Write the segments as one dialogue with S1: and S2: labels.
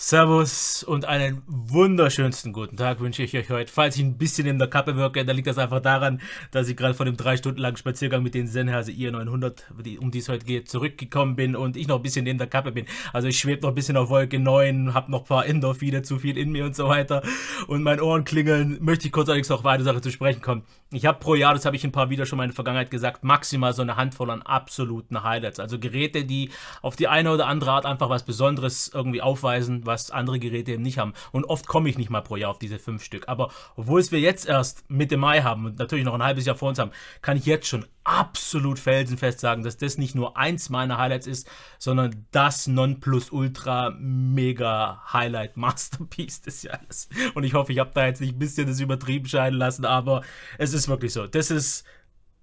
S1: Servus und einen wunderschönsten guten Tag wünsche ich euch heute. Falls ich ein bisschen in der Kappe wirke, dann liegt das einfach daran, dass ich gerade von dem drei Stunden langen Spaziergang mit den Sennheiser IR900, um die es heute geht, zurückgekommen bin und ich noch ein bisschen in der Kappe bin. Also ich schwebe noch ein bisschen auf Wolke 9, habe noch ein paar Endorphine zu viel in mir und so weiter und meine Ohren klingeln. Möchte ich kurz allerdings noch auf eine Sache zu sprechen kommen. Ich habe pro Jahr, das habe ich ein paar Videos schon mal in der Vergangenheit gesagt, maximal so eine Handvoll an absoluten Highlights. Also Geräte, die auf die eine oder andere Art einfach was Besonderes irgendwie aufweisen, was andere Geräte eben nicht haben. Und oft komme ich nicht mal pro Jahr auf diese fünf Stück. Aber obwohl es wir jetzt erst Mitte Mai haben und natürlich noch ein halbes Jahr vor uns haben, kann ich jetzt schon absolut felsenfest sagen, dass das nicht nur eins meiner Highlights ist, sondern das Nonplusultra Mega Highlight Masterpiece des Jahres. Und ich hoffe, ich habe da jetzt nicht ein bisschen das übertrieben scheinen lassen, aber es ist wirklich so. Das ist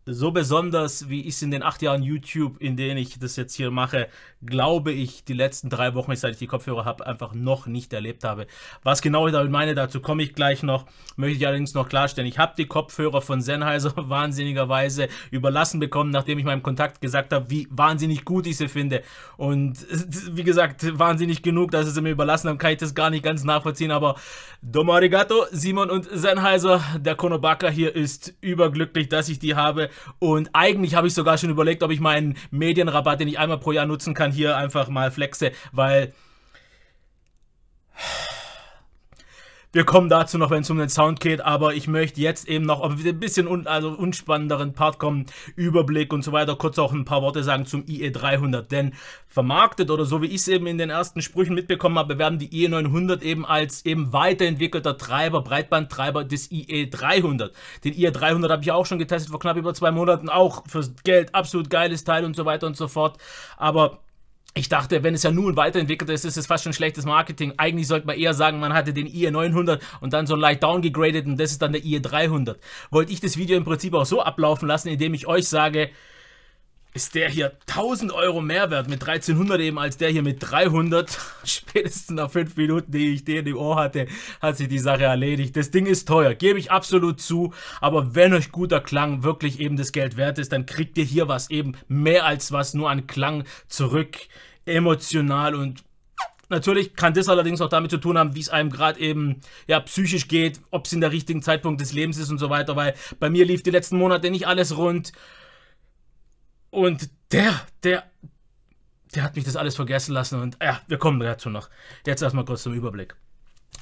S1: so besonders, wie ich es in den acht Jahren YouTube, in denen ich das jetzt hier mache, glaube ich, die letzten drei Wochen, seit ich die Kopfhörer habe, einfach noch nicht erlebt habe. Was genau ich damit meine, dazu komme ich gleich noch. Möchte ich allerdings noch klarstellen, ich habe die Kopfhörer von Sennheiser wahnsinnigerweise überlassen bekommen, nachdem ich meinem Kontakt gesagt habe, wie wahnsinnig gut ich sie finde. Und wie gesagt, wahnsinnig genug, dass sie sie mir überlassen haben, kann ich das gar nicht ganz nachvollziehen. Aber domo arigato, Simon und Sennheiser, der Konobaka hier ist überglücklich, dass ich die habe. Und eigentlich habe ich sogar schon überlegt, ob ich meinen Medienrabatt, den ich einmal pro Jahr nutzen kann, hier einfach mal flexe, weil wir kommen dazu noch, wenn es um den Sound geht, aber ich möchte jetzt eben noch auf ein bisschen un, also unspannenderen Part kommen, Überblick und so weiter, kurz auch ein paar Worte sagen zum IE300, denn vermarktet oder so wie ich es eben in den ersten Sprüchen mitbekommen habe, werden die IE900 eben als eben weiterentwickelter Treiber, Breitbandtreiber des IE300. Den IE300 habe ich auch schon getestet vor knapp über zwei Monaten, auch fürs Geld, absolut geiles Teil und so weiter und so fort, aber ich dachte, wenn es ja nun weiterentwickelt ist, ist es fast schon schlechtes Marketing. Eigentlich sollte man eher sagen, man hatte den IE900 und dann so leicht downgegradet und das ist dann der IE300. Wollte ich das Video im Prinzip auch so ablaufen lassen, indem ich euch sage, ist der hier 1000 Euro mehr wert mit 1300 eben als der hier mit 300. Spätestens nach 5 Minuten, die ich den im Ohr hatte, hat sich die Sache erledigt. Das Ding ist teuer, gebe ich absolut zu. Aber wenn euch guter Klang wirklich eben das Geld wert ist, dann kriegt ihr hier was eben mehr als was nur an Klang zurück. Emotional und Natürlich kann das allerdings auch damit zu tun haben, wie es einem gerade eben ja, psychisch geht, ob es in der richtigen Zeitpunkt des Lebens ist und so weiter, weil bei mir lief die letzten Monate nicht alles rund. Und der, der, der hat mich das alles vergessen lassen und ja, wir kommen dazu noch. Jetzt erstmal kurz zum Überblick.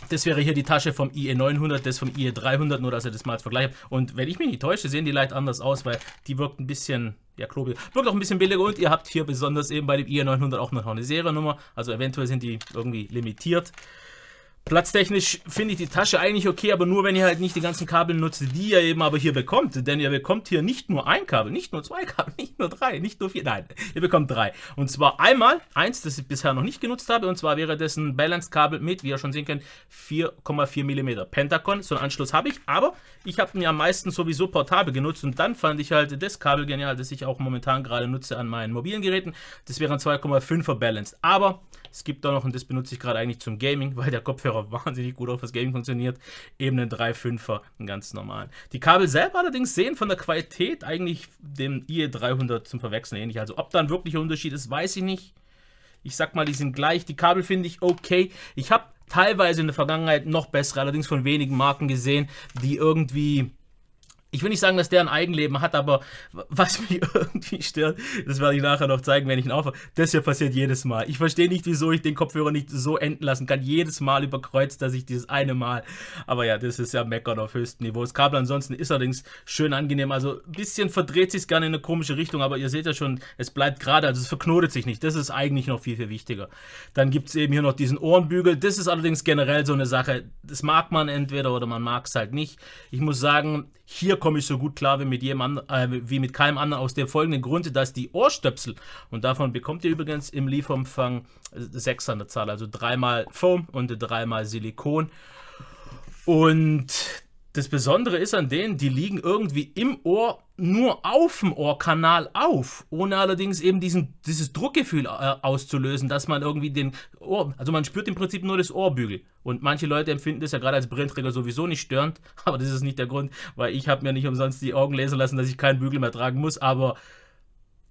S1: Das wäre hier die Tasche vom IE900, das vom IE300, nur dass ihr das mal als Vergleich habt. Und wenn ich mich nicht täusche, sehen die leicht anders aus, weil die wirkt ein bisschen, ja, klobig. Wirkt auch ein bisschen billiger und ihr habt hier besonders eben bei dem IE900 auch noch eine Seriennummer. Also eventuell sind die irgendwie limitiert. Platztechnisch finde ich die Tasche eigentlich okay, aber nur wenn ihr halt nicht die ganzen Kabel nutzt, die ihr eben aber hier bekommt. Denn ihr bekommt hier nicht nur ein Kabel, nicht nur zwei Kabel, nicht nur drei, nicht nur vier, nein, ihr bekommt drei. Und zwar einmal eins, das ich bisher noch nicht genutzt habe, und zwar wäre das ein balanced kabel mit, wie ihr schon sehen könnt, 4,4 mm Pentacon. So einen Anschluss habe ich, aber ich habe ihn ja meistens sowieso portabel genutzt und dann fand ich halt das Kabel genial, das ich auch momentan gerade nutze an meinen mobilen Geräten. Das wäre ein 2,5er Balanced. Aber es gibt da noch, und das benutze ich gerade eigentlich zum Gaming, weil der Kopfhörer wahnsinnig gut auf das Gaming funktioniert, eben einen 3.5er, einen ganz normalen. Die Kabel selber allerdings sehen von der Qualität eigentlich dem IE300 zum Verwechseln ähnlich. Also ob da ein wirklicher Unterschied ist, weiß ich nicht. Ich sag mal, die sind gleich. Die Kabel finde ich okay. Ich habe teilweise in der Vergangenheit noch bessere, allerdings von wenigen Marken gesehen, die irgendwie ich will nicht sagen, dass der ein Eigenleben hat, aber was mich irgendwie stört, das werde ich nachher noch zeigen, wenn ich ihn aufhöre, das hier passiert jedes Mal. Ich verstehe nicht, wieso ich den Kopfhörer nicht so enden lassen kann. Jedes Mal überkreuzt dass ich dieses eine Mal. Aber ja, das ist ja Meckern auf höchstem Niveau. Das Kabel ansonsten ist allerdings schön angenehm. Also ein bisschen verdreht sich es gerne in eine komische Richtung, aber ihr seht ja schon, es bleibt gerade, also es verknotet sich nicht. Das ist eigentlich noch viel, viel wichtiger. Dann gibt es eben hier noch diesen Ohrenbügel. Das ist allerdings generell so eine Sache. Das mag man entweder oder man mag es halt nicht. Ich muss sagen, hier komme ich so gut klar wie mit, jemand, äh, wie mit keinem anderen aus dem folgenden Grunde, dass die Ohrstöpsel, und davon bekommt ihr übrigens im Lieferumfang 6 äh, an der Zahl, also dreimal Foam und dreimal Silikon. Und das Besondere ist an denen, die liegen irgendwie im Ohr nur auf dem Ohrkanal auf, ohne allerdings eben diesen, dieses Druckgefühl äh, auszulösen, dass man irgendwie den Ohr, also man spürt im Prinzip nur das Ohrbügel. Und manche Leute empfinden das ja gerade als Brillenträger sowieso nicht störend, aber das ist nicht der Grund, weil ich habe mir nicht umsonst die Augen lesen lassen, dass ich keinen Bügel mehr tragen muss, aber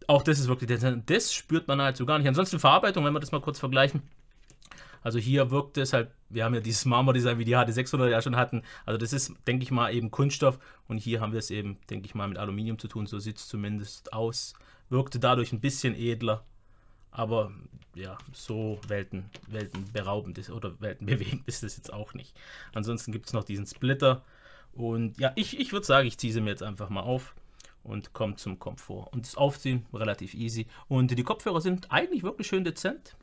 S1: auch das ist wirklich, das spürt man halt so gar nicht. Ansonsten Verarbeitung, wenn wir das mal kurz vergleichen, also hier wirkt es halt, wir haben ja dieses Marmor-Design, wie die HD600 ja schon hatten. Also das ist, denke ich mal, eben Kunststoff. Und hier haben wir es eben, denke ich mal, mit Aluminium zu tun. So sieht es zumindest aus. Wirkte dadurch ein bisschen edler. Aber ja, so Welten, weltenberaubend ist oder weltenbewegend ist das jetzt auch nicht. Ansonsten gibt es noch diesen Splitter. Und ja, ich, ich würde sagen, ich ziehe sie mir jetzt einfach mal auf und komme zum Komfort. Und das Aufziehen relativ easy. Und die Kopfhörer sind eigentlich wirklich schön dezent.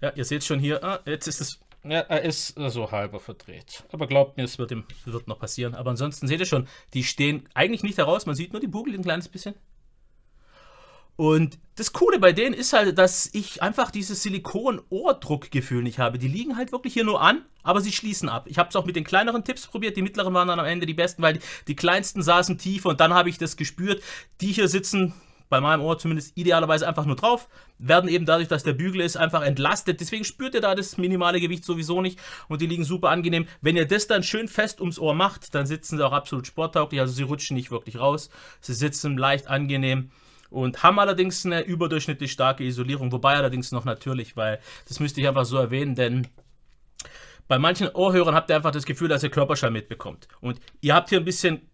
S1: Ja, ihr seht schon hier, ah, jetzt ist es. Ja, er ist äh, so halber verdreht. Aber glaubt mir, es wird, ihm, wird noch passieren. Aber ansonsten seht ihr schon, die stehen eigentlich nicht heraus. Man sieht nur die Bugel ein kleines bisschen. Und das Coole bei denen ist halt, dass ich einfach dieses Silikon-Ohrdruckgefühl nicht habe. Die liegen halt wirklich hier nur an, aber sie schließen ab. Ich habe es auch mit den kleineren Tipps probiert. Die mittleren waren dann am Ende die besten, weil die, die kleinsten saßen tief und dann habe ich das gespürt. Die hier sitzen bei meinem Ohr zumindest idealerweise einfach nur drauf, werden eben dadurch, dass der Bügel ist, einfach entlastet. Deswegen spürt ihr da das minimale Gewicht sowieso nicht und die liegen super angenehm. Wenn ihr das dann schön fest ums Ohr macht, dann sitzen sie auch absolut sporttauglich, also sie rutschen nicht wirklich raus. Sie sitzen leicht angenehm und haben allerdings eine überdurchschnittlich starke Isolierung, wobei allerdings noch natürlich, weil das müsste ich einfach so erwähnen, denn bei manchen Ohrhörern habt ihr einfach das Gefühl, dass ihr Körperschall mitbekommt. Und ihr habt hier ein bisschen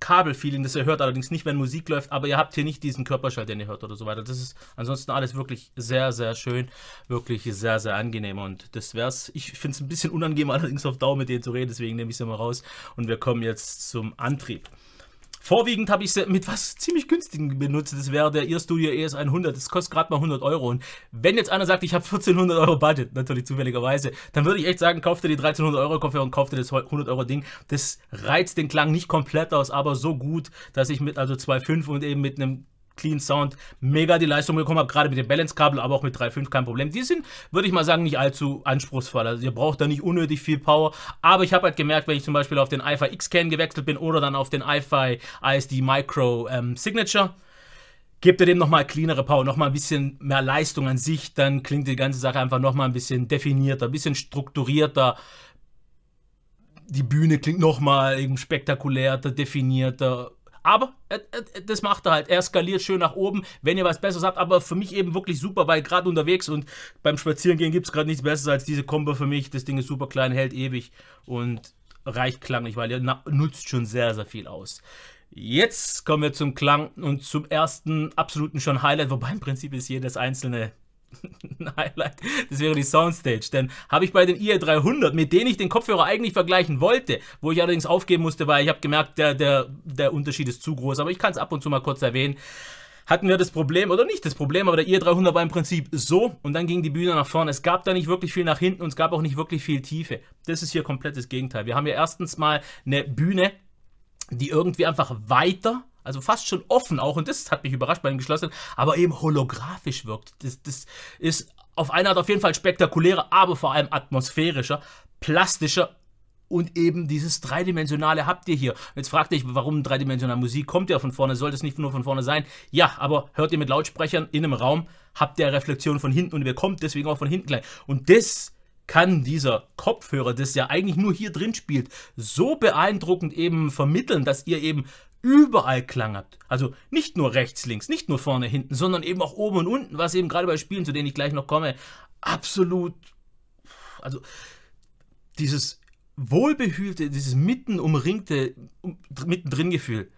S1: Kabelfeeling, das ihr hört allerdings nicht, wenn Musik läuft, aber ihr habt hier nicht diesen Körperschall, den ihr hört oder so weiter. Das ist ansonsten alles wirklich sehr, sehr schön, wirklich sehr, sehr angenehm und das wär's. Ich finde es ein bisschen unangenehm, allerdings auf Dauer mit denen zu reden, deswegen nehme ich es immer raus und wir kommen jetzt zum Antrieb. Vorwiegend habe ich sie mit was ziemlich günstigen benutzt. Das wäre der Studio ES100. Das kostet gerade mal 100 Euro. Und wenn jetzt einer sagt, ich habe 1400 Euro Budget, natürlich zufälligerweise, dann würde ich echt sagen, kauf dir die 1300 Euro Koffer und kauf dir das 100 Euro Ding. Das reizt den Klang nicht komplett aus, aber so gut, dass ich mit also 2,5 und eben mit einem Clean Sound, mega die Leistung bekommen habe, gerade mit dem Balance-Kabel, aber auch mit 3.5 kein Problem. Die sind, würde ich mal sagen, nicht allzu anspruchsvoll. Also ihr braucht da nicht unnötig viel Power, aber ich habe halt gemerkt, wenn ich zum Beispiel auf den iFi X-Can gewechselt bin oder dann auf den iFi ISD Micro ähm, Signature, gibt er dem nochmal cleanere Power, nochmal ein bisschen mehr Leistung an sich, dann klingt die ganze Sache einfach nochmal ein bisschen definierter, ein bisschen strukturierter. Die Bühne klingt nochmal eben spektakulärter, definierter, aber äh, äh, das macht er halt. Er skaliert schön nach oben, wenn ihr was Besseres habt. Aber für mich eben wirklich super, weil gerade unterwegs und beim Spazierengehen gibt es gerade nichts Besseres als diese Kombo für mich. Das Ding ist super klein, hält ewig und reicht klanglich, weil ihr nutzt schon sehr, sehr viel aus. Jetzt kommen wir zum Klang und zum ersten absoluten schon Highlight, wobei im Prinzip ist jedes einzelne ein Highlight, das wäre die Soundstage. Denn habe ich bei den IR300, mit denen ich den Kopfhörer eigentlich vergleichen wollte, wo ich allerdings aufgeben musste, weil ich habe gemerkt, der, der, der Unterschied ist zu groß. Aber ich kann es ab und zu mal kurz erwähnen. Hatten wir das Problem, oder nicht das Problem, aber der IR300 war im Prinzip so und dann ging die Bühne nach vorne. Es gab da nicht wirklich viel nach hinten und es gab auch nicht wirklich viel Tiefe. Das ist hier komplettes Gegenteil. Wir haben hier erstens mal eine Bühne, die irgendwie einfach weiter also fast schon offen auch, und das hat mich überrascht bei dem geschlossenen, aber eben holographisch wirkt. Das, das ist auf eine Art auf jeden Fall spektakulärer, aber vor allem atmosphärischer, plastischer und eben dieses dreidimensionale habt ihr hier. Jetzt fragt ihr euch, warum dreidimensionale Musik kommt ja von vorne, sollte es nicht nur von vorne sein? Ja, aber hört ihr mit Lautsprechern in einem Raum, habt ihr Reflexion von hinten und ihr kommt deswegen auch von hinten gleich. Und das kann dieser Kopfhörer, das ja eigentlich nur hier drin spielt, so beeindruckend eben vermitteln, dass ihr eben überall Klang habt. Also nicht nur rechts, links, nicht nur vorne, hinten, sondern eben auch oben und unten, was eben gerade bei Spielen, zu denen ich gleich noch komme, absolut. Also dieses wohlbehülte, dieses mitten umringte, mittendrin Gefühl,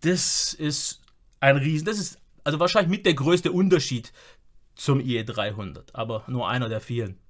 S1: das ist ein Riesen. Das ist also wahrscheinlich mit der größte Unterschied zum e IE300, aber nur einer der vielen.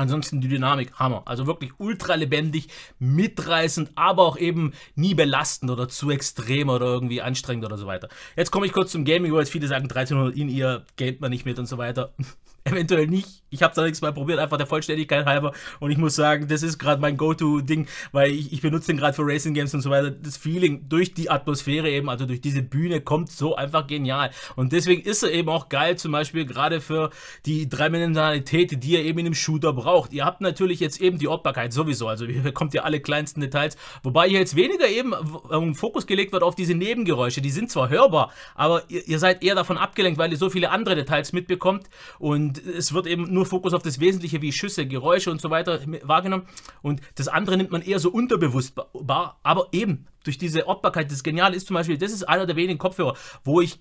S1: Ansonsten die Dynamik, Hammer. Also wirklich ultra lebendig, mitreißend, aber auch eben nie belastend oder zu extrem oder irgendwie anstrengend oder so weiter. Jetzt komme ich kurz zum Gaming, wo jetzt viele sagen, 1300 in ihr, gamet man nicht mit und so weiter. eventuell nicht. Ich habe es allerdings mal probiert, einfach der Vollständigkeit halber. Und ich muss sagen, das ist gerade mein Go-To-Ding, weil ich, ich benutze den gerade für Racing Games und so weiter. Das Feeling durch die Atmosphäre eben, also durch diese Bühne, kommt so einfach genial. Und deswegen ist er eben auch geil, zum Beispiel gerade für die Dreimensionalität, die ihr eben in einem Shooter braucht. Ihr habt natürlich jetzt eben die Ortbarkeit sowieso, also ihr bekommt ja alle kleinsten Details. Wobei hier jetzt weniger eben ähm, Fokus gelegt wird auf diese Nebengeräusche. Die sind zwar hörbar, aber ihr, ihr seid eher davon abgelenkt, weil ihr so viele andere Details mitbekommt. Und und es wird eben nur Fokus auf das Wesentliche wie Schüsse, Geräusche und so weiter wahrgenommen. Und das andere nimmt man eher so unterbewusst wahr. Aber eben durch diese Ortbarkeit, das Geniale ist zum Beispiel, das ist einer der wenigen Kopfhörer, wo ich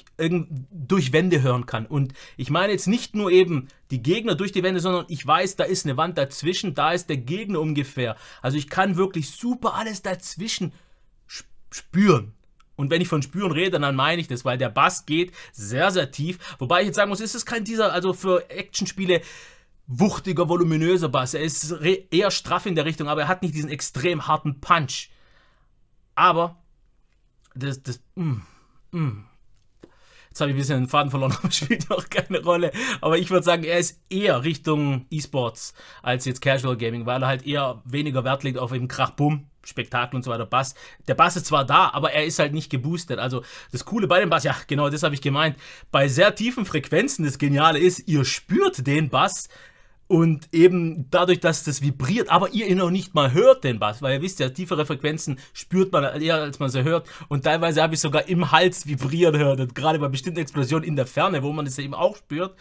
S1: durch Wände hören kann. Und ich meine jetzt nicht nur eben die Gegner durch die Wände, sondern ich weiß, da ist eine Wand dazwischen, da ist der Gegner ungefähr. Also ich kann wirklich super alles dazwischen spüren. Und wenn ich von Spüren rede, dann meine ich das, weil der Bass geht sehr, sehr tief. Wobei ich jetzt sagen muss, ist es kein dieser, also für Actionspiele wuchtiger, voluminöser Bass. Er ist eher straff in der Richtung, aber er hat nicht diesen extrem harten Punch. Aber das, das, mm, mm, Jetzt habe ich ein bisschen den Faden verloren, aber spielt auch keine Rolle. Aber ich würde sagen, er ist eher Richtung E-Sports als jetzt Casual Gaming, weil er halt eher weniger Wert legt auf eben Krach-Bumm. Spektakel und so weiter, Bass. Der Bass ist zwar da, aber er ist halt nicht geboostet. Also das Coole bei dem Bass, ja genau das habe ich gemeint, bei sehr tiefen Frequenzen, das Geniale ist, ihr spürt den Bass, und eben dadurch, dass das vibriert, aber ihr ihn noch nicht mal hört den Bass, weil ihr wisst ja, tiefere Frequenzen spürt man eher, als man sie hört. Und teilweise habe ich sogar im Hals vibrieren gehört, und gerade bei bestimmten Explosionen in der Ferne, wo man es eben auch spürt.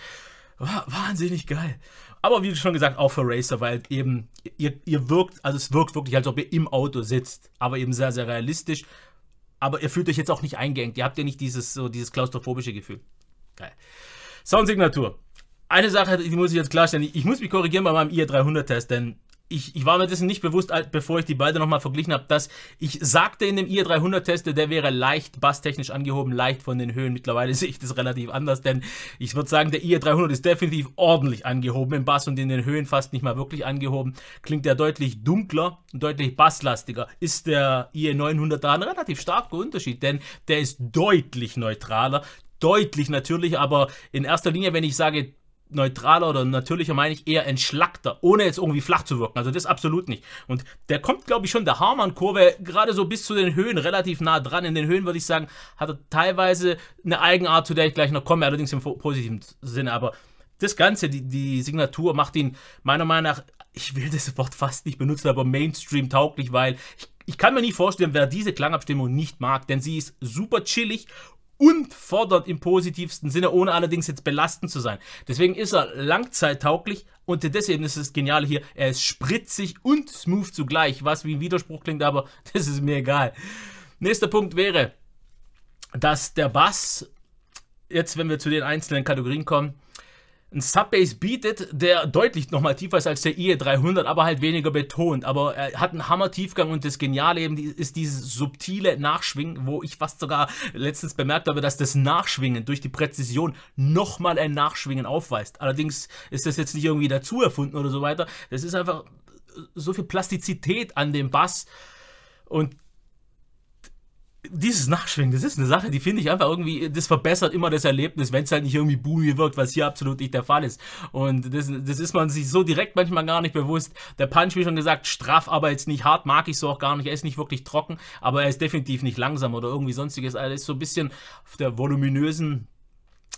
S1: Wahnsinnig geil. Aber wie schon gesagt, auch für Racer, weil eben ihr, ihr wirkt, also es wirkt wirklich, als ob ihr im Auto sitzt, aber eben sehr, sehr realistisch. Aber ihr fühlt euch jetzt auch nicht eingeengt. Ihr habt ja nicht dieses, so dieses klaustrophobische Gefühl. Geil. Soundsignatur eine Sache, die muss ich jetzt klarstellen. Ich muss mich korrigieren bei meinem IR300-Test, denn ich, ich, war mir dessen nicht bewusst, bevor ich die beiden nochmal verglichen habe, dass ich sagte in dem IR300-Test, der wäre leicht basstechnisch angehoben, leicht von den Höhen. Mittlerweile sehe ich das relativ anders, denn ich würde sagen, der IR300 ist definitiv ordentlich angehoben im Bass und in den Höhen fast nicht mal wirklich angehoben. Klingt er deutlich dunkler und deutlich basslastiger. Ist der IR900 da ein relativ starker Unterschied, denn der ist deutlich neutraler deutlich natürlich, aber in erster Linie, wenn ich sage neutraler oder natürlicher meine ich eher entschlackter, ohne jetzt irgendwie flach zu wirken. Also das absolut nicht. Und der kommt, glaube ich, schon der Harman-Kurve gerade so bis zu den Höhen relativ nah dran. In den Höhen würde ich sagen, hat er teilweise eine Eigenart, zu der ich gleich noch komme, allerdings im positiven Sinne. Aber das Ganze, die, die Signatur macht ihn meiner Meinung nach, ich will das Wort fast nicht benutzen, aber Mainstream tauglich, weil ich ich kann mir nicht vorstellen, wer diese Klangabstimmung nicht mag, denn sie ist super chillig und fordert im positivsten Sinne, ohne allerdings jetzt belastend zu sein. Deswegen ist er langzeittauglich und deswegen ist es genial hier, er ist spritzig und smooth zugleich, was wie ein Widerspruch klingt, aber das ist mir egal. Nächster Punkt wäre, dass der Bass, jetzt wenn wir zu den einzelnen Kategorien kommen, ein Subbase bietet, der deutlich nochmal tiefer ist als der IE300, aber halt weniger betont. Aber er hat einen Hammer-Tiefgang und das Geniale eben ist dieses subtile Nachschwingen, wo ich fast sogar letztens bemerkt habe, dass das Nachschwingen durch die Präzision nochmal ein Nachschwingen aufweist. Allerdings ist das jetzt nicht irgendwie dazu erfunden oder so weiter. Das ist einfach so viel Plastizität an dem Bass und dieses Nachschwingen, das ist eine Sache, die finde ich einfach irgendwie, das verbessert immer das Erlebnis, wenn es halt nicht irgendwie boomy wirkt, was hier absolut nicht der Fall ist. Und das, das ist man sich so direkt manchmal gar nicht bewusst. Der Punch, wie schon gesagt, straff, aber jetzt nicht hart, mag ich so auch gar nicht. Er ist nicht wirklich trocken, aber er ist definitiv nicht langsam oder irgendwie sonstiges. Er ist so ein bisschen auf der voluminösen,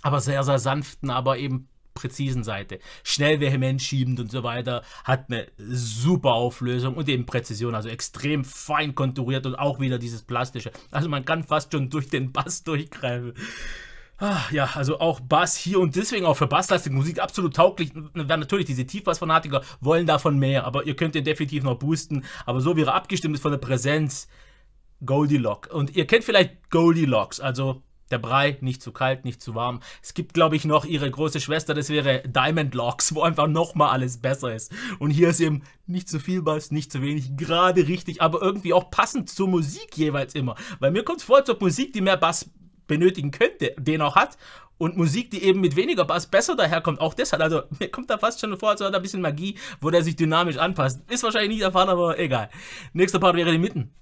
S1: aber sehr, sehr sanften, aber eben präzisen Seite. Schnell, vehement, schiebend und so weiter. Hat eine super Auflösung und eben Präzision, also extrem fein konturiert und auch wieder dieses Plastische. Also man kann fast schon durch den Bass durchgreifen. Ah, ja, also auch Bass hier und deswegen auch für basslastige Musik absolut tauglich. Natürlich, diese Tiefbass-Fanatiker wollen davon mehr, aber ihr könnt den definitiv noch boosten. Aber so wie er abgestimmt ist von der Präsenz, Goldilock. Und ihr kennt vielleicht Goldilocks, also der Brei nicht zu kalt, nicht zu warm. Es gibt, glaube ich, noch ihre große Schwester, das wäre Diamond Locks, wo einfach nochmal alles besser ist. Und hier ist eben nicht zu viel Bass, nicht zu wenig, gerade richtig, aber irgendwie auch passend zur Musik jeweils immer. Weil mir kommt es vor, als ob Musik, die mehr Bass benötigen könnte, den auch hat. Und Musik, die eben mit weniger Bass besser daherkommt, auch deshalb. Also mir kommt da fast schon vor, als wäre da ein bisschen Magie, wo der sich dynamisch anpasst. Ist wahrscheinlich nicht erfahren, aber egal. Nächster Part wäre die Mitten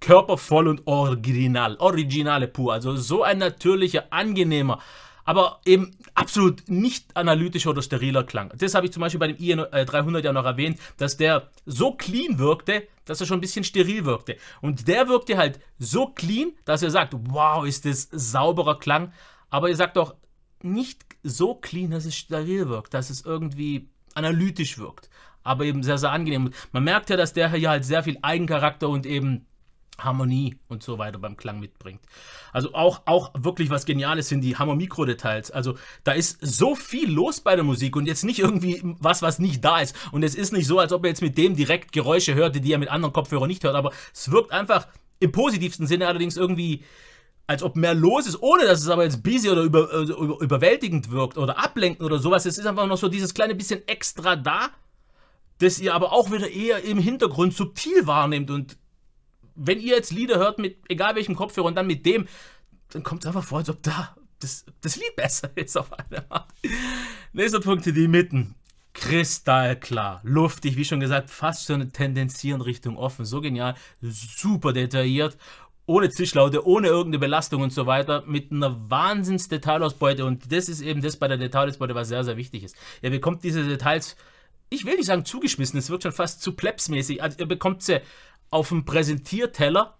S1: körpervoll und original. Originale pur. Also so ein natürlicher, angenehmer, aber eben absolut nicht analytischer oder steriler Klang. Das habe ich zum Beispiel bei dem i300 äh, ja noch erwähnt, dass der so clean wirkte, dass er schon ein bisschen steril wirkte. Und der wirkte halt so clean, dass er sagt, wow, ist das sauberer Klang. Aber ihr sagt auch, nicht so clean, dass es steril wirkt, dass es irgendwie analytisch wirkt. Aber eben sehr, sehr angenehm. Man merkt ja, dass der hier halt sehr viel Eigencharakter und eben Harmonie und so weiter beim Klang mitbringt. Also auch, auch wirklich was Geniales sind die Hammer-Mikro-Details. Also da ist so viel los bei der Musik und jetzt nicht irgendwie was, was nicht da ist. Und es ist nicht so, als ob ihr jetzt mit dem direkt Geräusche hörte, die ihr mit anderen Kopfhörern nicht hört. Aber es wirkt einfach im positivsten Sinne allerdings irgendwie, als ob mehr los ist, ohne dass es aber jetzt busy oder über, äh, über, überwältigend wirkt oder ablenken oder sowas. Es ist einfach noch so dieses kleine bisschen extra da, das ihr aber auch wieder eher im Hintergrund subtil wahrnehmt und wenn ihr jetzt Lieder hört, mit egal welchem Kopfhörer und dann mit dem, dann kommt es einfach vor, als ob da das, das Lied besser ist auf einmal. Nächster Punkt, die Mitten. Kristallklar, luftig, wie schon gesagt, fast schon tendenzieren Richtung offen. So genial, super detailliert, ohne Zischlaute, ohne irgendeine Belastung und so weiter, mit einer wahnsinns Detailausbeute. Und das ist eben das bei der Detailausbeute, was sehr, sehr wichtig ist. Ihr bekommt diese Details ich will nicht sagen zugeschmissen, es wird schon fast zu plebsmäßig. Also ihr bekommt sie auf dem Präsentierteller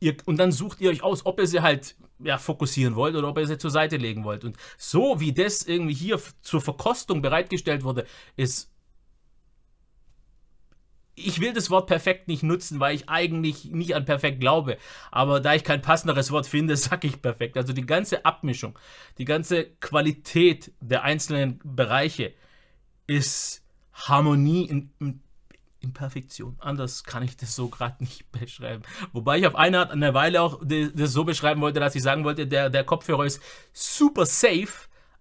S1: ihr, und dann sucht ihr euch aus, ob ihr sie halt ja, fokussieren wollt oder ob ihr sie zur Seite legen wollt. Und so wie das irgendwie hier zur Verkostung bereitgestellt wurde, ist. Ich will das Wort perfekt nicht nutzen, weil ich eigentlich nicht an perfekt glaube. Aber da ich kein passenderes Wort finde, sage ich perfekt. Also die ganze Abmischung, die ganze Qualität der einzelnen Bereiche ist Harmonie in, in in Perfektion. Anders kann ich das so gerade nicht beschreiben. Wobei ich auf eine Art eine Weile auch das so beschreiben wollte, dass ich sagen wollte, der, der Kopfhörer ist super safe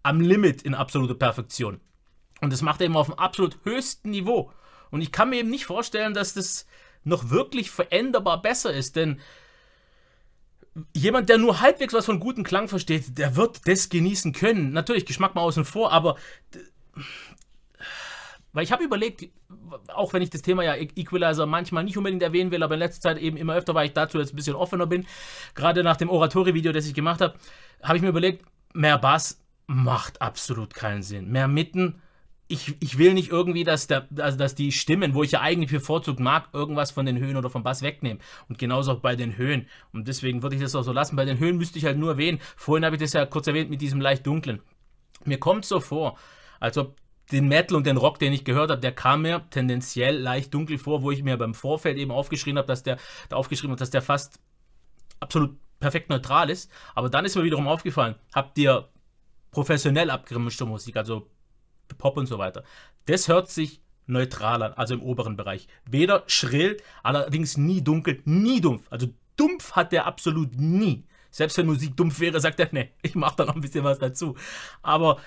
S1: am Limit in absolute Perfektion. Und das macht er eben auf dem absolut höchsten Niveau. Und ich kann mir eben nicht vorstellen, dass das noch wirklich veränderbar besser ist, denn jemand, der nur halbwegs was von gutem Klang versteht, der wird das genießen können. Natürlich, Geschmack mal außen vor, aber weil ich habe überlegt, auch wenn ich das Thema ja e- Equalizer manchmal nicht unbedingt erwähnen will, aber in letzter Zeit eben immer öfter, weil ich dazu jetzt ein bisschen offener bin, gerade nach dem oratory video das ich gemacht habe, habe ich mir überlegt, mehr Bass macht absolut keinen Sinn. Mehr Mitten, ich, ich will nicht irgendwie, dass, der, also dass die Stimmen, wo ich ja eigentlich bevorzugt mag, irgendwas von den Höhen oder vom Bass wegnehmen. Und genauso auch bei den Höhen. Und deswegen würde ich das auch so lassen. Bei den Höhen müsste ich halt nur erwähnen. Vorhin habe ich das ja kurz erwähnt mit diesem leicht dunklen. Mir kommt so vor, als ob den Metal und den Rock, den ich gehört habe, der kam mir tendenziell leicht dunkel vor, wo ich mir beim Vorfeld eben aufgeschrieben habe, dass der da aufgeschrieben hat, dass der fast absolut perfekt neutral ist. Aber dann ist mir wiederum aufgefallen, habt ihr professionell abgemischte Musik, also Pop und so weiter. Das hört sich neutral an, also im oberen Bereich. Weder schrill, allerdings nie dunkel, nie dumpf. Also dumpf hat der absolut nie. Selbst wenn Musik dumpf wäre, sagt er, ne, ich mache da noch ein bisschen was dazu. Aber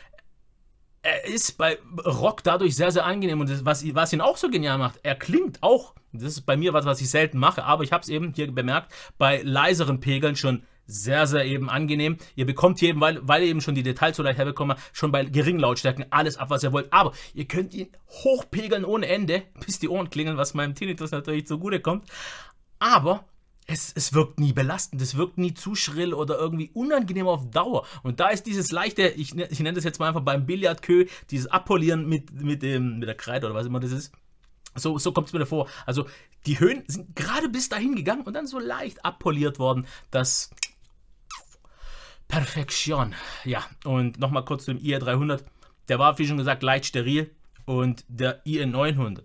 S1: er ist bei Rock dadurch sehr, sehr angenehm und das, was, was ihn auch so genial macht, er klingt auch, das ist bei mir was, was ich selten mache, aber ich habe es eben hier bemerkt, bei leiseren Pegeln schon sehr, sehr eben angenehm. Ihr bekommt hier eben, weil, weil ihr eben schon die Details so leicht herbekommt, schon bei geringen Lautstärken alles ab, was ihr wollt. Aber ihr könnt ihn hochpegeln ohne Ende, bis die Ohren klingeln, was meinem Tinnitus natürlich zugutekommt. Aber es, es wirkt nie belastend, es wirkt nie zu schrill oder irgendwie unangenehm auf Dauer. Und da ist dieses leichte, ich, ne, ich nenne das jetzt mal einfach beim Billardkö, dieses Abpolieren mit, mit, dem, mit der Kreide oder was immer das ist. So, so kommt es mir davor. Also die Höhen sind gerade bis dahin gegangen und dann so leicht abpoliert worden, dass Perfektion. Ja, und nochmal kurz zum IR300. Der war, wie schon gesagt, leicht steril und der IR900.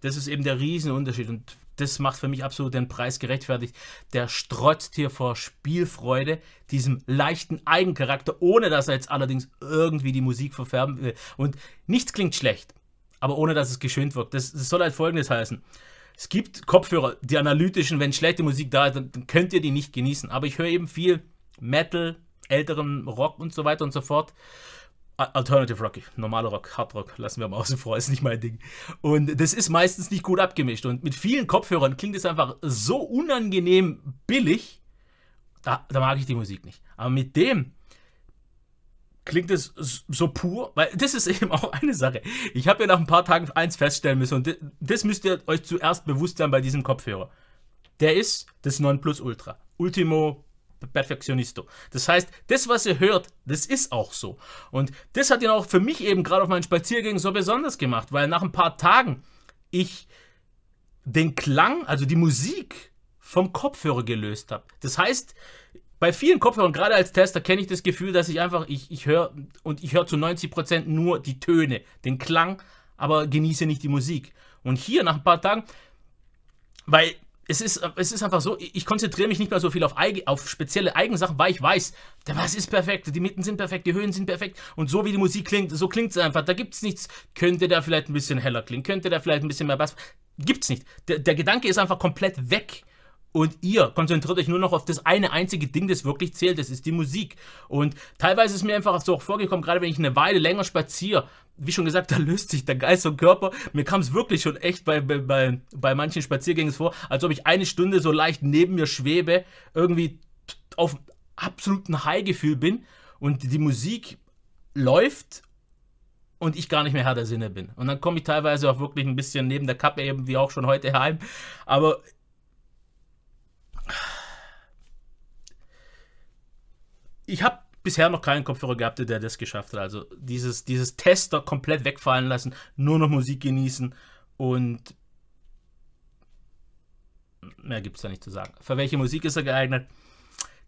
S1: Das ist eben der Riesenunterschied und das macht für mich absolut den Preis gerechtfertigt. Der strotzt hier vor Spielfreude, diesem leichten Eigencharakter, ohne dass er jetzt allerdings irgendwie die Musik verfärben will. Und nichts klingt schlecht, aber ohne dass es geschönt wirkt. Das, das soll halt folgendes heißen. Es gibt Kopfhörer, die analytischen, wenn schlechte Musik da ist, dann, dann könnt ihr die nicht genießen. Aber ich höre eben viel Metal, älteren Rock und so weiter und so fort. Alternative Rock, normaler Rock, Hard Rock, lassen wir mal außen vor, ist nicht mein Ding. Und das ist meistens nicht gut abgemischt. Und mit vielen Kopfhörern klingt es einfach so unangenehm billig, da, da mag ich die Musik nicht. Aber mit dem klingt es so pur, weil das ist eben auch eine Sache. Ich habe ja nach ein paar Tagen eins feststellen müssen und das müsst ihr euch zuerst bewusst sein bei diesem Kopfhörer. Der ist das Ultra. Ultimo Perfektionisto. Das heißt, das, was ihr hört, das ist auch so. Und das hat ihn auch für mich eben gerade auf meinen Spaziergängen so besonders gemacht, weil nach ein paar Tagen ich den Klang, also die Musik vom Kopfhörer gelöst habe. Das heißt, bei vielen Kopfhörern, gerade als Tester, kenne ich das Gefühl, dass ich einfach, ich, ich höre und ich höre zu 90% nur die Töne, den Klang, aber genieße nicht die Musik. Und hier nach ein paar Tagen, weil es ist, es ist einfach so, ich konzentriere mich nicht mehr so viel auf, auf spezielle Eigensachen, weil ich weiß, der Bass ist perfekt, die Mitten sind perfekt, die Höhen sind perfekt und so wie die Musik klingt, so klingt es einfach. Da gibt es nichts, könnte der vielleicht ein bisschen heller klingen, könnte der vielleicht ein bisschen mehr Bass. gibt es nicht. Der, der Gedanke ist einfach komplett weg. Und ihr konzentriert euch nur noch auf das eine einzige Ding, das wirklich zählt, das ist die Musik. Und teilweise ist mir einfach so auch vorgekommen, gerade wenn ich eine Weile länger spaziere, wie schon gesagt, da löst sich der Geist und Körper. Mir kam es wirklich schon echt bei, bei, bei manchen Spaziergängen vor, als ob ich eine Stunde so leicht neben mir schwebe, irgendwie auf absolutem High-Gefühl bin und die Musik läuft und ich gar nicht mehr Herr der Sinne bin. Und dann komme ich teilweise auch wirklich ein bisschen neben der Kappe eben, wie auch schon heute heim. Aber ich habe bisher noch keinen Kopfhörer gehabt, der das geschafft hat. Also dieses, dieses Tester komplett wegfallen lassen, nur noch Musik genießen und mehr gibt es da nicht zu sagen. Für welche Musik ist er geeignet?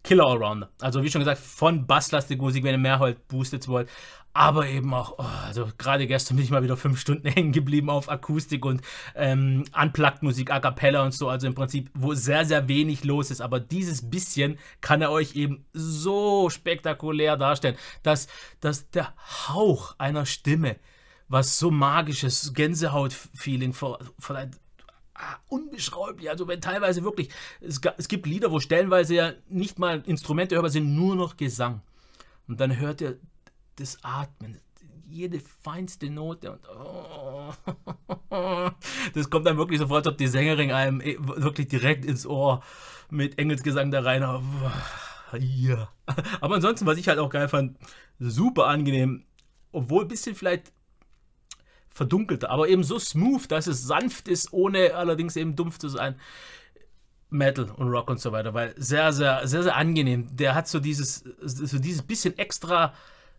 S1: Killer Allrounder. Also wie schon gesagt, von basslastige Musik, wenn ihr mehr halt boostet wollt, aber eben auch, oh, also gerade gestern bin ich mal wieder fünf Stunden hängen geblieben auf Akustik und ähm, Unplugged Musik, A Cappella und so, also im Prinzip, wo sehr, sehr wenig los ist, aber dieses bisschen kann er euch eben so spektakulär darstellen, dass, dass der Hauch einer Stimme was so magisches Gänsehaut-Feeling verleiht ah, unbeschreiblich. Also wenn teilweise wirklich, es, es, gibt Lieder, wo stellenweise ja nicht mal Instrumente hörbar sind, nur noch Gesang. Und dann hört ihr das Atmen, jede feinste Note und oh, das kommt dann wirklich sofort, ob die Sängerin einem eh, wirklich direkt ins Ohr mit Engelsgesang da rein. Ja. Aber ansonsten, was ich halt auch geil fand, super angenehm, obwohl ein bisschen vielleicht verdunkelter, aber eben so smooth, dass es sanft ist, ohne allerdings eben dumpf zu sein. Metal und Rock und so weiter, weil sehr, sehr, sehr, sehr angenehm. Der hat so dieses, so dieses bisschen extra,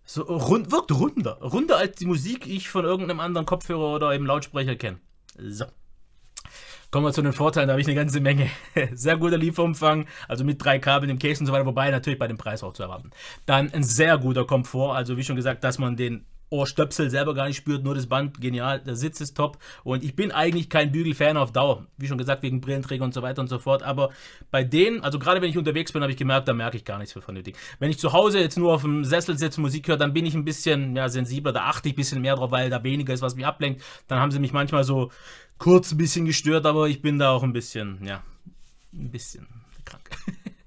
S1: so rund, wirkt runder, runder als die Musik, die ich von irgendeinem anderen Kopfhörer oder eben Lautsprecher kenne. So. Kommen wir zu den Vorteilen, da habe ich eine ganze Menge. Sehr guter Lieferumfang, also mit drei Kabeln im Case und so weiter, wobei natürlich bei dem Preis auch zu erwarten. Dann ein sehr guter Komfort, also wie schon gesagt, dass man den Ohrstöpsel selber gar nicht spürt, nur das Band, genial, der Sitz ist top und ich bin eigentlich kein Bügelfan auf Dauer, wie schon gesagt, wegen Brillenträger und so weiter und so fort, aber bei denen, also gerade wenn ich unterwegs bin, habe ich gemerkt, da merke ich gar nichts für vernünftig. Wenn ich zu Hause jetzt nur auf dem Sessel sitze, Musik höre, dann bin ich ein bisschen ja, sensibler, da achte ich ein bisschen mehr drauf, weil da weniger ist, was mich ablenkt, dann haben sie mich manchmal so kurz ein bisschen gestört, aber ich bin da auch ein bisschen, ja, ein bisschen krank.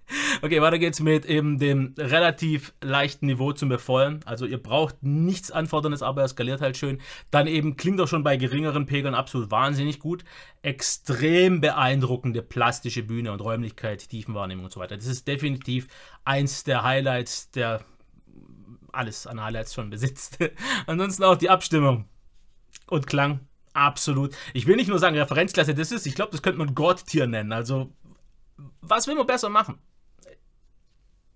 S1: Okay, weiter geht's mit eben ähm, dem relativ leichten Niveau zum Befeuern. Also ihr braucht nichts Anforderndes, aber er skaliert halt schön. Dann eben klingt auch schon bei geringeren Pegeln absolut wahnsinnig gut. Extrem beeindruckende plastische Bühne und Räumlichkeit, Tiefenwahrnehmung und so weiter. Das ist definitiv eins der Highlights, der alles an Highlights schon besitzt. Ansonsten auch die Abstimmung und Klang. Absolut. Ich will nicht nur sagen, Referenzklasse das ist, ich glaube, das könnte man Gott-Tier nennen. Also, was will man besser machen?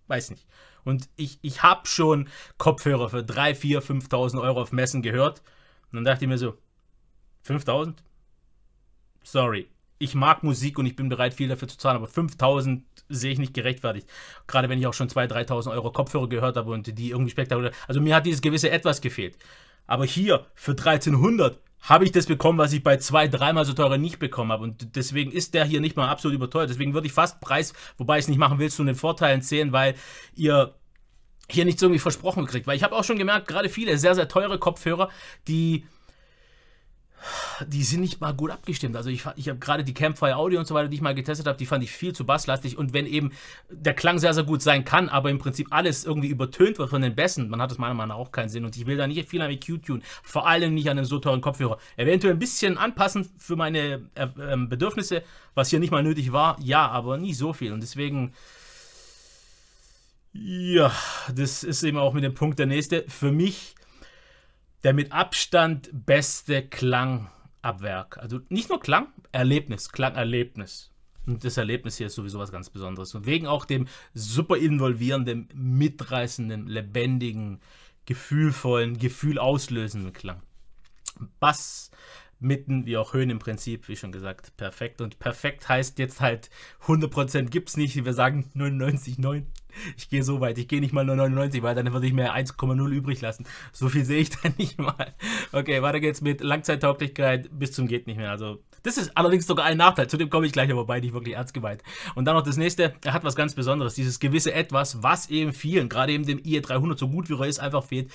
S1: weiß nicht. Und ich, ich habe schon Kopfhörer für 3, 4, 5.000 Euro auf Messen gehört. Und dann dachte ich mir so, 5.000? Sorry. Ich mag Musik und ich bin bereit, viel dafür zu zahlen, aber 5.000 sehe ich nicht gerechtfertigt. Gerade wenn ich auch schon 2.000, 3.000 Euro Kopfhörer gehört habe und die irgendwie spektakulär... Also mir hat dieses gewisse Etwas gefehlt. Aber hier für 1300 habe ich das bekommen, was ich bei zwei, dreimal so teuren nicht bekommen habe. Und deswegen ist der hier nicht mal absolut überteuert. Deswegen würde ich fast Preis, wobei ich es nicht machen will, zu den Vorteilen zählen, weil ihr hier nichts irgendwie versprochen kriegt. Weil ich habe auch schon gemerkt, gerade viele sehr, sehr teure Kopfhörer, die die sind nicht mal gut abgestimmt. Also ich, ich habe gerade die Campfire Audio und so weiter, die ich mal getestet habe, die fand ich viel zu basslastig. Und wenn eben der Klang sehr, sehr gut sein kann, aber im Prinzip alles irgendwie übertönt wird von den Bässen, dann hat das meiner Meinung nach auch keinen Sinn. Und ich will da nicht viel an EQ tun, vor allem nicht an einem so teuren Kopfhörer. Eventuell ein bisschen anpassen für meine äh, äh, Bedürfnisse, was hier nicht mal nötig war, ja, aber nie so viel. Und deswegen... Ja, das ist eben auch mit dem Punkt der nächste. Für mich der mit Abstand beste Klang ab Werk. Also nicht nur Klang, Erlebnis, Klangerlebnis. Und das Erlebnis hier ist sowieso was ganz Besonderes. Und wegen auch dem super involvierenden, mitreißenden, lebendigen, gefühlvollen, gefühlauslösenden Klang. Bass, mitten wie auch Höhen im Prinzip, wie schon gesagt, perfekt. Und perfekt heißt jetzt halt 100% gibt es nicht, wir sagen 99,9. Ich gehe so weit. Ich gehe nicht mal nur 99, weil dann würde ich mir 1,0 übrig lassen. So viel sehe ich dann nicht mal. Okay, weiter geht's mit Langzeittauglichkeit bis zum geht nicht mehr. Also, das ist allerdings sogar ein Nachteil. Zu dem komme ich gleich, aber bei nicht wirklich ernst gemeint. Und dann noch das nächste. Er hat was ganz Besonderes. Dieses gewisse Etwas, was eben vielen, gerade eben dem IE300 so gut wie Reus einfach fehlt.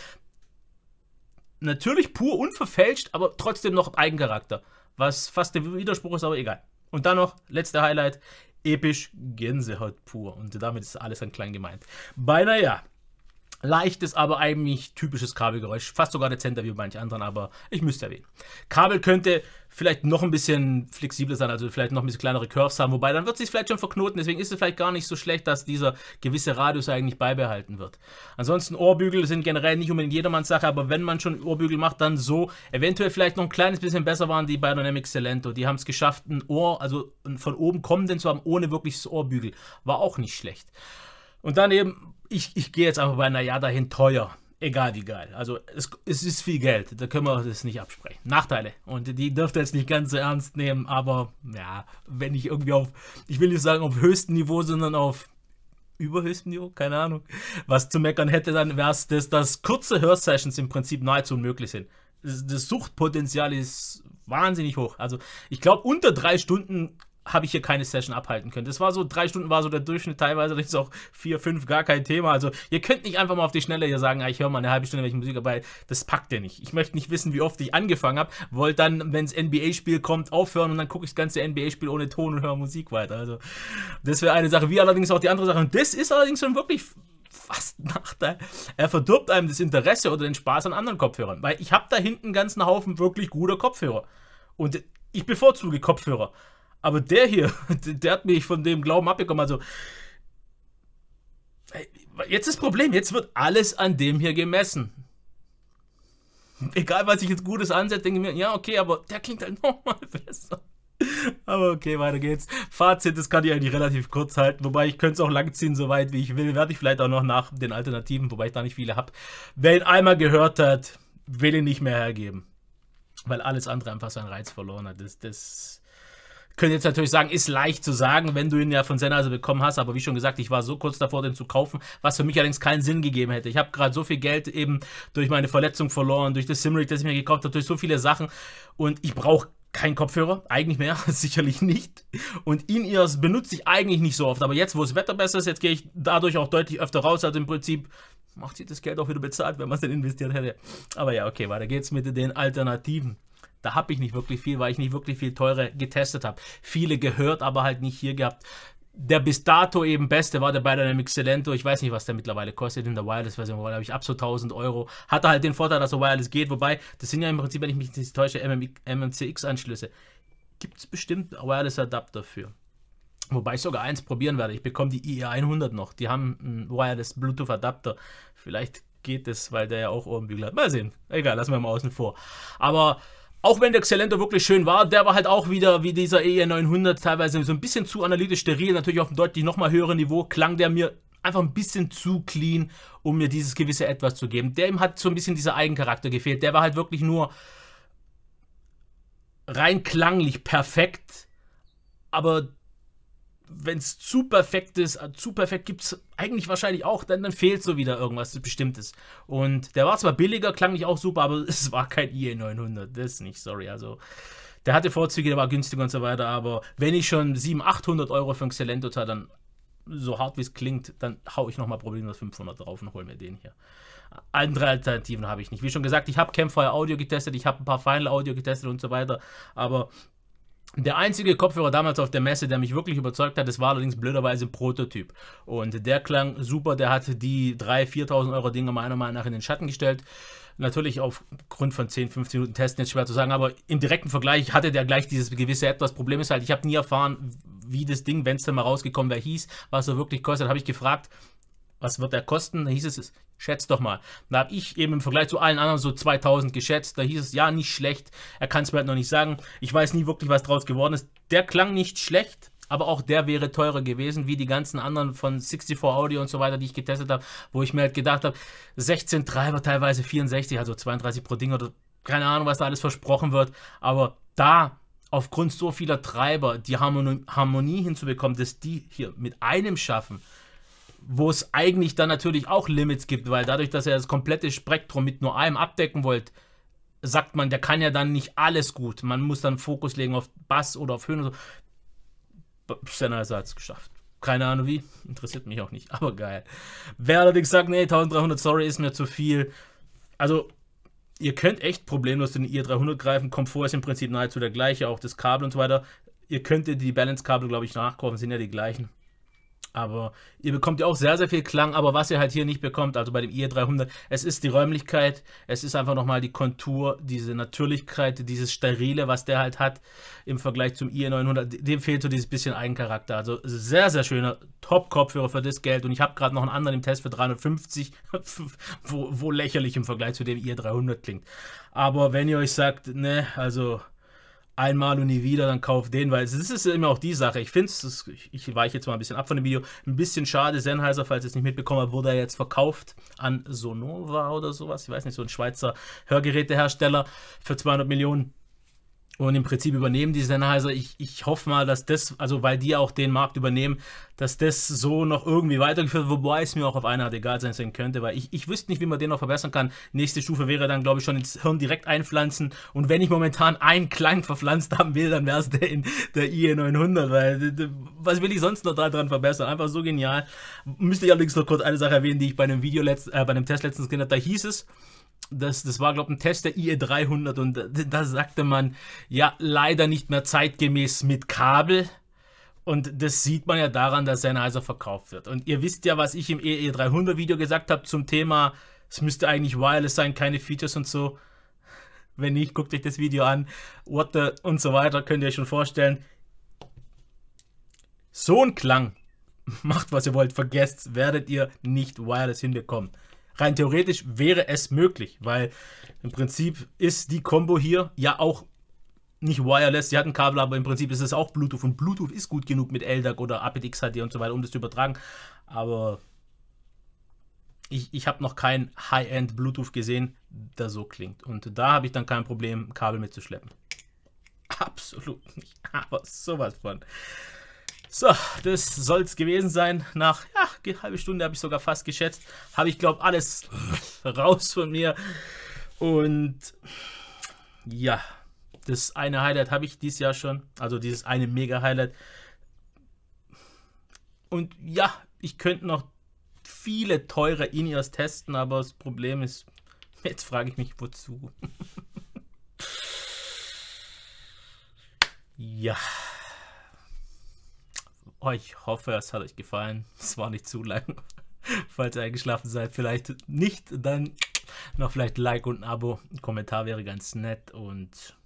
S1: Natürlich pur unverfälscht, aber trotzdem noch Eigencharakter. Was fast der Widerspruch ist, aber egal. Und dann noch, letzter Highlight, episch Gänsehaut pur. Und damit ist alles an klein gemeint. Beinahe ja. Leichtes, aber eigentlich typisches Kabelgeräusch. Fast sogar dezenter wie manche anderen, aber ich müsste erwähnen. Kabel könnte vielleicht noch ein bisschen flexibler sein, also vielleicht noch ein bisschen kleinere Curves haben, wobei dann wird sich vielleicht schon verknoten, deswegen ist es vielleicht gar nicht so schlecht, dass dieser gewisse Radius eigentlich beibehalten wird. Ansonsten Ohrbügel sind generell nicht unbedingt jedermanns Sache, aber wenn man schon Ohrbügel macht, dann so. Eventuell vielleicht noch ein kleines bisschen besser waren die bei Biodynamic Celento, die haben es geschafft, ein Ohr, also von oben kommenden zu haben, ohne wirkliches Ohrbügel. War auch nicht schlecht. Und dann eben, ich, ich gehe jetzt einfach bei Nayada hin, teuer egal wie geil. Also es, es ist viel Geld, da können wir das nicht absprechen. Nachteile. Und die dürft ihr jetzt nicht ganz so ernst nehmen, aber ja, wenn ich irgendwie auf, ich will nicht sagen auf höchstem Niveau, sondern auf überhöchstem Niveau, keine Ahnung, was zu meckern hätte, dann wäre es das, dass kurze Hörsessions im Prinzip nahezu unmöglich sind. das Suchtpotenzial ist wahnsinnig hoch. Also ich glaube, unter drei Stunden habe ich hier keine Session abhalten können. Das war so, drei Stunden war so der Durchschnitt, teilweise das ist auch vier, fünf, gar kein Thema. Also ihr könnt nicht einfach mal auf die Schnelle hier sagen, ah, ich höre mal eine halbe Stunde welche Musik, aber das packt ihr nicht. Ich möchte nicht wissen, wie oft ich angefangen habe, wollte dann, wenn das NBA-Spiel kommt, aufhören und dann gucke ich das ganze NBA-Spiel ohne Ton und höre Musik weiter. Also das wäre eine Sache, wie allerdings auch die andere Sache. Und das ist allerdings schon wirklich fast ein Nachteil. Er verdirbt einem das Interesse oder den Spaß an anderen Kopfhörern, weil ich habe da hinten einen ganzen Haufen wirklich guter Kopfhörer. Und ich bevorzuge Kopfhörer. Aber der hier, der hat mich von dem Glauben abbekommen. Also, jetzt ist das Problem, jetzt wird alles an dem hier gemessen. Egal, was ich jetzt Gutes ansetze, denke ich mir, ja, okay, aber der klingt halt nochmal besser. Aber okay, weiter geht's. Fazit, das kann ich eigentlich relativ kurz halten, wobei ich könnte es auch langziehen, ziehen, soweit wie ich will. Werde ich vielleicht auch noch nach den Alternativen, wobei ich da nicht viele habe. Wer ihn einmal gehört hat, will ihn nicht mehr hergeben. Weil alles andere einfach seinen Reiz verloren hat. Das, das können jetzt natürlich sagen, ist leicht zu sagen, wenn du ihn ja von Sennheiser bekommen hast, aber wie schon gesagt, ich war so kurz davor, den zu kaufen, was für mich allerdings keinen Sinn gegeben hätte. Ich habe gerade so viel Geld eben durch meine Verletzung verloren, durch das Simrig, das ich mir gekauft habe, durch so viele Sachen und ich brauche kein Kopfhörer, eigentlich mehr, sicherlich nicht. Und ihn ears benutze ich eigentlich nicht so oft, aber jetzt, wo das Wetter besser ist, jetzt gehe ich dadurch auch deutlich öfter raus, also im Prinzip macht sich das Geld auch wieder bezahlt, wenn man es denn investiert hätte. Aber ja, okay, weiter geht's mit den Alternativen da habe ich nicht wirklich viel, weil ich nicht wirklich viel teure getestet habe. Viele gehört, aber halt nicht hier gehabt. Der bis dato eben beste war der bei Biodynamic Silento. Ich weiß nicht, was der mittlerweile kostet in der Wireless-Version. Da habe ich, ab so 1000 Euro. Hatte halt den Vorteil, dass so wireless geht. Wobei, das sind ja im Prinzip, wenn ich mich nicht täusche, MMCX-Anschlüsse. Gibt es bestimmt Wireless-Adapter für. Wobei ich sogar eins probieren werde. Ich bekomme die IE100 noch. Die haben einen Wireless-Bluetooth-Adapter. Vielleicht geht es, weil der ja auch Ohrenbügel hat. Mal sehen. Egal, lassen wir mal außen vor. Aber auch wenn der Xelento wirklich schön war, der war halt auch wieder wie dieser e ER900 teilweise so ein bisschen zu analytisch steril. Natürlich auf einem deutlich nochmal höheren Niveau klang der mir einfach ein bisschen zu clean, um mir dieses gewisse Etwas zu geben. Der ihm hat so ein bisschen dieser Eigencharakter gefehlt. Der war halt wirklich nur rein klanglich perfekt, aber wenn es zu perfekt ist, äh, zu perfekt gibt es eigentlich wahrscheinlich auch, dann, dann fehlt so wieder irgendwas Bestimmtes. Und der war zwar billiger, klang nicht auch super, aber es war kein IE 900. Das ist nicht, sorry. Also, der hatte Vorzüge, der war günstiger und so weiter, aber wenn ich schon 700, 800 Euro für ein Xelento zahle, dann so hart wie es klingt, dann haue ich nochmal problemlos 500 drauf und hole mir den hier. Andere Alternativen habe ich nicht. Wie schon gesagt, ich habe Campfire Audio getestet, ich habe ein paar Final Audio getestet und so weiter, aber der einzige Kopfhörer damals auf der Messe, der mich wirklich überzeugt hat, das war allerdings blöderweise ein Prototyp. Und der klang super, der hat die 3.000, 4.000 Euro Dinge meiner Meinung nach in den Schatten gestellt. Natürlich aufgrund von 10, 15 Minuten Testen jetzt schwer zu sagen, aber im direkten Vergleich hatte der gleich dieses gewisse etwas. Problem ist halt, ich habe nie erfahren, wie das Ding, wenn es dann mal rausgekommen wäre, hieß, was er wirklich kostet. Habe ich gefragt, was wird der kosten? Da hieß es, Schätzt doch mal. Da habe ich eben im Vergleich zu allen anderen so 2000 geschätzt. Da hieß es, ja, nicht schlecht. Er kann es mir halt noch nicht sagen. Ich weiß nie wirklich, was draus geworden ist. Der klang nicht schlecht, aber auch der wäre teurer gewesen, wie die ganzen anderen von 64 Audio und so weiter, die ich getestet habe, wo ich mir halt gedacht habe, 16 Treiber, teilweise 64, also 32 pro Ding oder keine Ahnung, was da alles versprochen wird. Aber da aufgrund so vieler Treiber die Harmonie, Harmonie hinzubekommen, dass die hier mit einem schaffen, wo es eigentlich dann natürlich auch Limits gibt, weil dadurch, dass er das komplette Spektrum mit nur einem abdecken wollt, sagt man, der kann ja dann nicht alles gut. Man muss dann Fokus legen auf Bass oder auf Höhen und so. Sennheiser hat es geschafft. Keine Ahnung wie, interessiert mich auch nicht, aber geil. Wer allerdings sagt, nee, 1300, sorry, ist mir zu viel. Also, ihr könnt echt problemlos in den IR300 greifen. Komfort ist im Prinzip nahezu der gleiche, auch das Kabel und so weiter. Ihr könntet die Balance-Kabel, glaube ich, nachkaufen, sind ja die gleichen. Aber ihr bekommt ja auch sehr, sehr viel Klang, aber was ihr halt hier nicht bekommt, also bei dem IE300, es ist die Räumlichkeit, es ist einfach nochmal die Kontur, diese Natürlichkeit, dieses Sterile, was der halt hat im Vergleich zum IE900, dem fehlt so dieses bisschen Eigencharakter. Also sehr, sehr schöner Top-Kopfhörer für das Geld und ich habe gerade noch einen anderen im Test für 350, wo, wo lächerlich im Vergleich zu dem IE300 klingt. Aber wenn ihr euch sagt, ne, also einmal und nie wieder, dann kauf den, weil es ist immer auch die Sache. Ich finde es, ich weiche jetzt mal ein bisschen ab von dem Video, ein bisschen schade. Sennheiser, falls ihr es nicht mitbekommen habt, wurde er jetzt verkauft an Sonova oder sowas. Ich weiß nicht, so ein Schweizer Hörgerätehersteller für 200 Millionen. Und im Prinzip übernehmen die Sennheiser. ich, ich hoffe mal, dass das, also weil die auch den Markt übernehmen, dass das so noch irgendwie weitergeführt wird, wobei es mir auch auf eine Art egal sein könnte, weil ich, ich wüsste nicht, wie man den noch verbessern kann. Nächste Stufe wäre dann, glaube ich, schon ins Hirn direkt einpflanzen. Und wenn ich momentan einen Klang verpflanzt haben will, dann wäre es der, in, der IE900, weil was will ich sonst noch daran verbessern? Einfach so genial. Müsste ich allerdings noch kurz eine Sache erwähnen, die ich bei einem Video, letzt, äh, bei einem Test letztens gesehen habe. Da hieß es, das, das war, glaube ich, ein Test der IE300 und da, da sagte man, ja, leider nicht mehr zeitgemäß mit Kabel. Und das sieht man ja daran, dass Sennheiser verkauft wird. Und ihr wisst ja, was ich im EE300-Video gesagt habe zum Thema, es müsste eigentlich wireless sein, keine Features und so. Wenn nicht, guckt euch das Video an. What the und so weiter, könnt ihr euch schon vorstellen. So ein Klang. Macht, was ihr wollt, vergesst, werdet ihr nicht wireless hinbekommen rein theoretisch wäre es möglich, weil im Prinzip ist die Combo hier ja auch nicht wireless, sie hat ein Kabel, aber im Prinzip ist es auch Bluetooth und Bluetooth ist gut genug mit LDAC oder aptX HD und so weiter, um das zu übertragen, aber ich, ich habe noch kein High-End Bluetooth gesehen, der so klingt und da habe ich dann kein Problem, Kabel mitzuschleppen. Absolut nicht, aber sowas von. So, das soll es gewesen sein. Nach ja, halbe Stunde habe ich sogar fast geschätzt. Habe ich, glaube alles raus von mir. Und ja, das eine Highlight habe ich dieses Jahr schon. Also dieses eine Mega-Highlight. Und ja, ich könnte noch viele teure Ineos testen, aber das Problem ist, jetzt frage ich mich, wozu. ja. Oh, ich hoffe, es hat euch gefallen. Es war nicht zu lang. Falls ihr eingeschlafen seid, vielleicht nicht, dann noch vielleicht Like und ein Abo. Ein Kommentar wäre ganz nett und